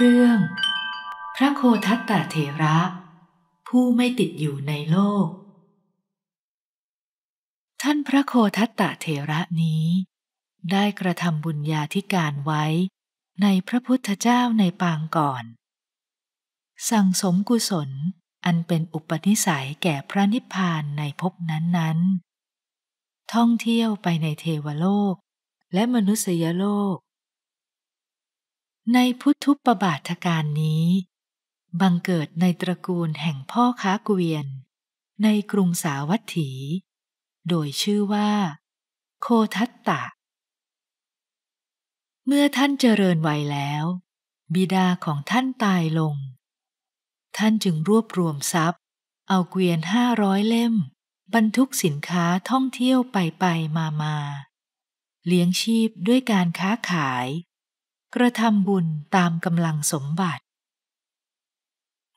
เรื่อง พระโคทัตตะเถระ ผู้ไม่ติดอยู่ในโลก ท่านพระโคทัตตะเถระนี้ได้กระทำบุญญาธิการไว้ในพระพุทธเจ้าในปางก่อน สั่งสมกุศลอันเป็นอุปนิสัยแก่พระนิพพานในภพนั้นๆท่องเที่ยวไปในเทวโลกและมนุษยโลกในพุทธุปบาทการนี้ บังเกิดในตระกูลแห่งพ่อค้าเกวียน ในกรุงสาวัตถี โดยชื่อว่า โคทัตตะ เมื่อท่านเจริญวัยแล้ว บิดาของท่านตายลง ท่านจึงรวบรวมทรัพย์ เอาเกวียนห้าร้อยเล่มบรรทุกสินค้าท่องเที่ยวไปไปมามาเลี้ยงชีพด้วยการค้าขายกระทำบุญตามกำลังสมบัติ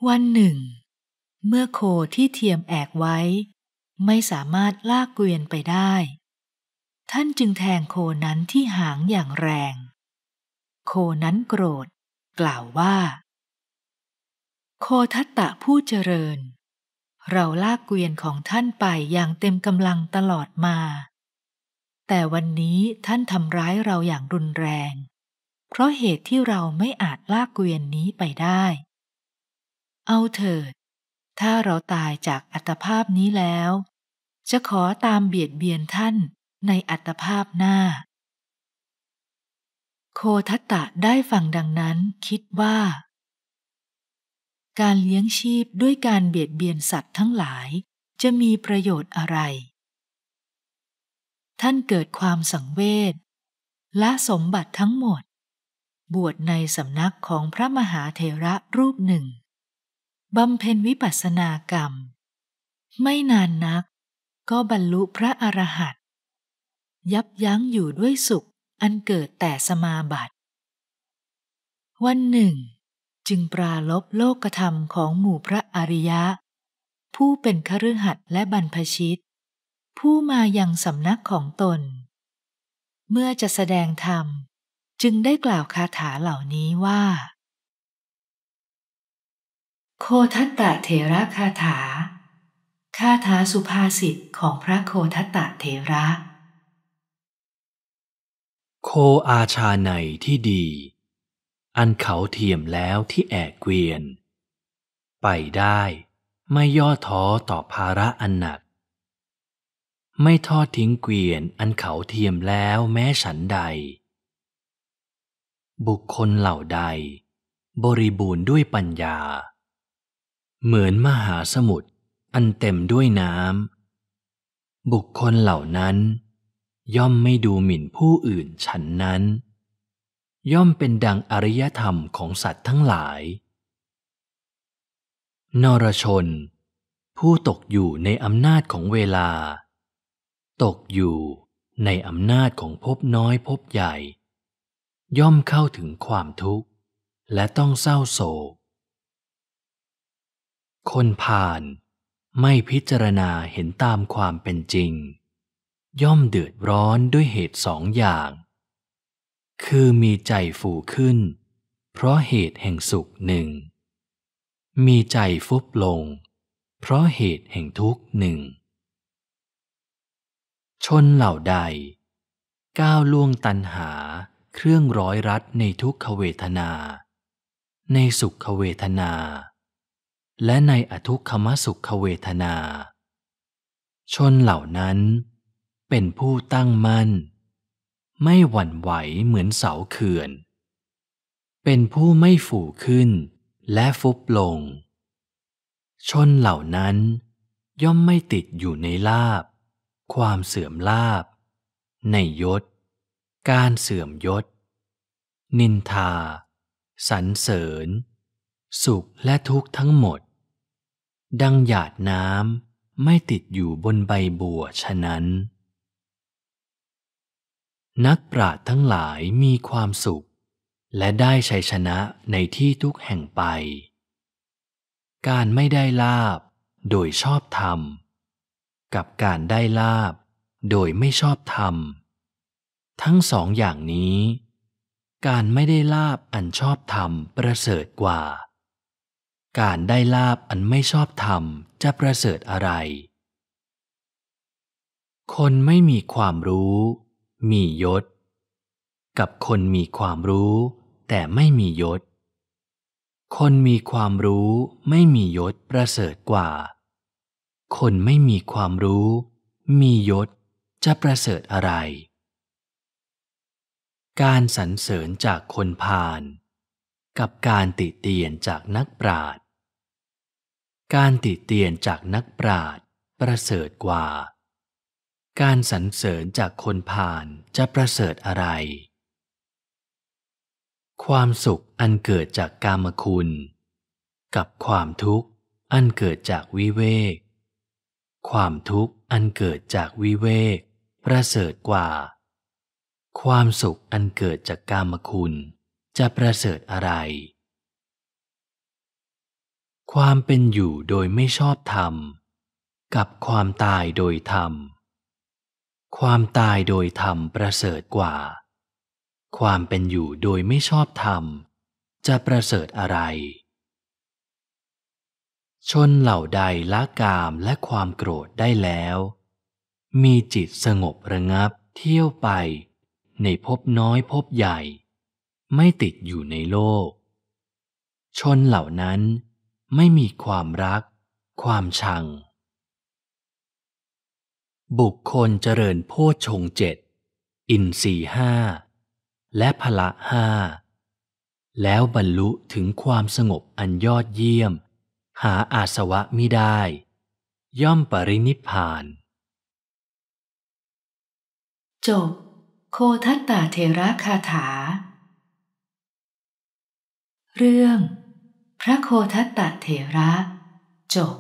วันหนึ่ง เมื่อโคที่เทียมแอกไว้ ไม่สามารถลากเกวียนไปได้ ท่านจึงแทงโคนั้นที่หางอย่างแรง โคนั้นโกรธ กล่าวว่า โคทัตตะผู้เจริญ เราลากเกวียนของท่านไปอย่างเต็มกำลังตลอดมา แต่วันนี้ท่านทำร้ายเราอย่างรุนแรงเพราะเหตุที่เราไม่อาจลากเกวียนนี้ไปได้ เอาเถิด ถ้าเราตายจากอัตภาพนี้แล้ว จะขอตามเบียดเบียนท่านในอัตภาพหน้า โคทัตตะได้ฟังดังนั้นคิดว่า การเลี้ยงชีพด้วยการเบียดเบียนสัตว์ทั้งหลาย จะมีประโยชน์อะไร ท่านเกิดความสังเวชและสมบัติทั้งหมดบวชในสำนักของพระมหาเทระรูปหนึ่ง บำเพ็ญวิปัสสนากรรม ไม่นานนักก็บรรลุพระอรหันต์ยับยั้งอยู่ด้วยสุขอันเกิดแต่สมาบัติ วันหนึ่งจึงปราลบโลกธรรมของหมู่พระอริยะ ผู้เป็นคฤหัสถ์และบรรพชิต ผู้มาอย่างสำนักของตน เมื่อจะแสดงธรรมจึงได้กล่าวคาถาเหล่านี้ว่า โคทัตตะเถระคาถา คาถาสุภาษิตของพระโคทัตตะเถระ โคอาชาในที่ดี อันเขาเทียมแล้วที่แอกเกวียน ไปได้ไม่ย่อท้อต่อภาระอันหนัก ไม่ทอดทิ้งเกวียนอันเขาเทียมแล้วแม้ฉันใดบุคคลเหล่าใด บริบูรณ์ด้วยปัญญา เหมือนมหาสมุทรอันเต็มด้วยน้ำบุคคลเหล่านั้น ย่อมไม่ดูหมิ่นผู้อื่นฉันนั้น ย่อมเป็นดังอริยธรรมของสัตว์ทั้งหลายนรชน ผู้ตกอยู่ในอำนาจของเวลา ตกอยู่ในอำนาจของภพน้อยภพใหญ่ย่อมเข้าถึงความทุกข์และต้องเศร้าโศก คนผ่านไม่พิจารณาเห็นตามความเป็นจริง ย่อมเดือดร้อนด้วยเหตุสองอย่าง คือมีใจฟูขึ้น เพราะเหตุแห่งสุขหนึ่ง มีใจฟุบลง เพราะเหตุแห่งทุกข์หนึ่ง ชนเหล่าใด ก้าวล่วงตันหาเครื่องร้อยรัดในทุกขเวทนา ในสุขเวทนา และในอทุกขมสุขเวทนา ชนเหล่านั้นเป็นผู้ตั้งมั่น ไม่หวั่นไหวเหมือนเสาเขื่อน เป็นผู้ไม่ฝูขึ้นและฟุบลง ชนเหล่านั้นย่อมไม่ติดอยู่ในลาบ ความเสื่อมลาบในยศการเสื่อมยศ นินทา สรรเสริญ สุขและทุกข์ทั้งหมด ดังหยาดน้ำไม่ติดอยู่บนใบบัวฉะนั้น นักปราชญ์ทั้งหลายมีความสุขและได้ชัยชนะในที่ทุกแห่งไป การไม่ได้ลาบโดยชอบธรรม กับการได้ลาบโดยไม่ชอบธรรมทั้งสองอย่างนี้ การไม่ได้ลาบอันชอบธรรมประเสริฐกว่า การได้ลาบอันไม่ชอบธรรม จะประเสริฐอะไร คนไม่มีความรู้มียศ กับคนมีความรู้แต่ไม่มียศ คนมีความรู้ไม่มียศประเสริฐกว่า คนไม่มีความรู้ มียศจะประเสริฐอะไรการสรรเสริญจากคนพาลกับการติเตียนจากนักปราชญ์การติเตียนจากนักปราชญ์ประเสริฐกว่า การสรรเสริญจากคนพาลจะประเสริฐอะไร ความสุขอันเกิดจากกามคุณ กับความทุกข์อันเกิดจากวิเวก ความทุกข์อันเกิดจากวิเวก ประเสริฐกว่าความสุขอันเกิดจากกามคุณจะประเสริฐอะไร ความเป็นอยู่โดยไม่ชอบธรรมกับความตายโดยธรรม ความตายโดยธรรมประเสริฐกว่า ความเป็นอยู่โดยไม่ชอบธรรมจะประเสริฐอะไร ชนเหล่าใดละกามและความโกรธได้แล้ว มีจิตสงบระงับเที่ยวไปในภพน้อยภพใหญ่ ไม่ติดอยู่ในโลก ชนเหล่านั้นไม่มีความรัก ความชัง บุคคลเจริญโพชงเจ็ด อินสี่ห้า และพละห้า แล้วบรรลุถึงความสงบอันยอดเยี่ยม หาอาสวะมิได้ ย่อมปรินิพานจบโคทัตตาเทระคาถา เรื่อง พระโคทัตตาเทระจบ